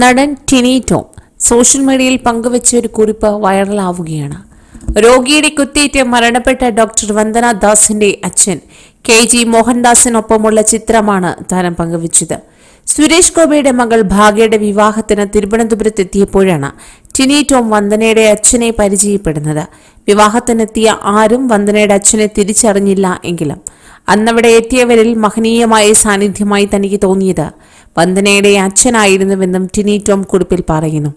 നടൻ Tini Tom social മീഡിയയിൽ പങ്കുവച്ച ഒരു കുറിപ്പ് വൈറലാവുകയാണ് രോഗിയുടെ കുത്തേറ്റ് മരണപ്പെട്ട ഡോക്ടർ വന്ദന ദാസിന്റെ അച്ഛൻ കെ ജി മോഹൻദാസിനൊപ്പമുള്ള ചിത്രമാണ് താരം പങ്കുവച്ചത് സുരേഷ് ഗോപിയുടെ മകൾ ഭാഗ്യയുടെ വിവാഹത്തിന് തിരുവനന്തപുരത്ത് എത്തിയപ്പോഴാണ് ടിനി ടോം വന്ദനയുടെ അച്ഛനെ പരിചയപ്പെടുന്നത് വിവാഹത്തിനെത്തിയ ആരും വന്ദനയുടെ അച്ഛനെ തിരിച്ചറിഞ്ഞില്ല എങ്കിലും അന്നവിടെ എത്തിയവരിൽ മഹനീയമായ സാന്നിധ്യമായി തനിക്ക് തോന്നിയത് വന്ദനയുടെ അച്ഛനായിരുന്നുവെന്നും ടിനി ടോം കുറിപ്പിൽ പറയുന്നു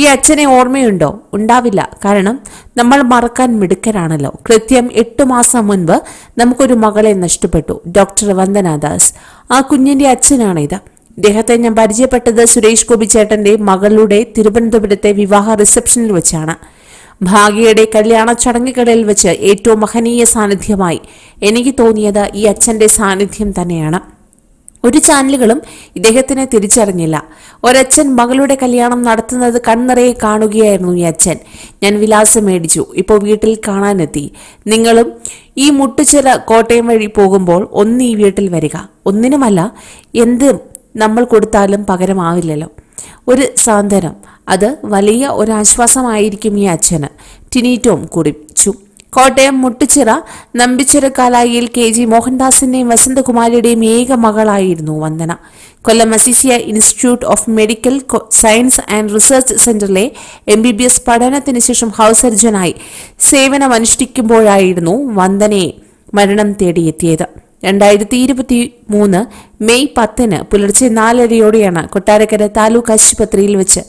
ഈ അച്ഛനെ ഓർമ്മയുണ്ടോ ഉണ്ടാവില്ല കാരണം നമ്മൾ മറക്കാൻ മിടുക്കരാണല്ലോ കൃത്യം എട്ടു മാസം മുൻപ് നമുക്കൊരു മകളെ നഷ്ടപ്പെട്ടു ഡോക്ടർ വന്ദനാദാസ് ആ കുഞ്ഞിന്റെ അച്ഛനാണിത് ഇദ്ദേഹത്തെ ഞാൻ പരിചയപ്പെട്ടത് സുരേഷ് ഗോപി ചേട്ടന്റെ മകളുടെ തിരുവനന്തപുരത്തെ വിവാഹ റിസപ്ഷനിൽ വെച്ചാണ് ഭാഗ്യയുടെ കല്യാണ ചടങ്ങുകളിൽ വെച്ച് ഏറ്റവും മഹനീയ സാന്നിധ്യമായി എനിക്ക് തോന്നിയത് ഈ അച്ഛന്റെ സാന്നിധ്യം തന്നെയാണ് ഒരു ചാനലുകളും ഇദ്ദേഹത്തിനെ തിരിച്ചറിഞ്ഞില്ല ഒരച്ഛൻ മകളുടെ കല്യാണം നടത്തുന്നത് കണ്ണറയെ കാണുകയായിരുന്നു ഈ അച്ഛൻ ഞാൻ വിലാസം മേടിച്ചു ഇപ്പോൾ വീട്ടിൽ കാണാനെത്തി നിങ്ങളും ഈ മുട്ടുചിറ കോട്ടയം വഴി പോകുമ്പോൾ ഒന്ന് ഈ വീട്ടിൽ വരിക ഒന്നിനുമല്ല എന്ത് നമ്മൾ കൊടുത്താലും പകരമാവില്ലല്ലോ ഒരു സാന്ത്വനം അത് വലിയ ഒരാശ്വാസമായിരിക്കും ഈ അച്ഛന് ടിനീറ്റോം കുടിച്ചു കോട്ടയം നമ്പിച്ചിറ നമ്പിച്ചിറക്കാലായിൽ കെ ജി മോഹൻദാസിന്റെയും വസന്തകുമാരിയുടെയും ഏക മകളായിരുന്നു Vandana Kollam Azeezia institute of medical science and research സെന്ററിലെ എം ബി ബി എസ് പഠനത്തിന് ശേഷം ഹൗസ് സർജനായി സേവനമനുഷ്ഠിക്കുമ്പോഴായിരുന്നു വന്ദനയെ മരണം തേടിയെത്തിയത് രണ്ടായിരത്തി ഇരുപത്തി മൂന്ന് മെയ് പത്തിന് പുലർച്ചെ നാലരയോടെയാണ് കൊട്ടാരക്കര താലൂക്ക് ആശുപത്രിയിൽ വെച്ച്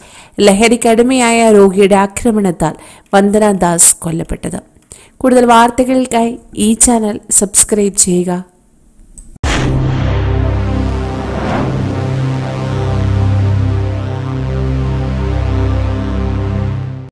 ലഹരിക്കടിമയായ രോഗിയുടെ ആക്രമണത്താൽ വന്ദനദാസ് കൊല്ലപ്പെട്ടത് കൂടുതൽ വാർത്തകൾക്കായി ഈ ചാനൽ സബ്സ്ക്രൈബ് ചെയ്യുക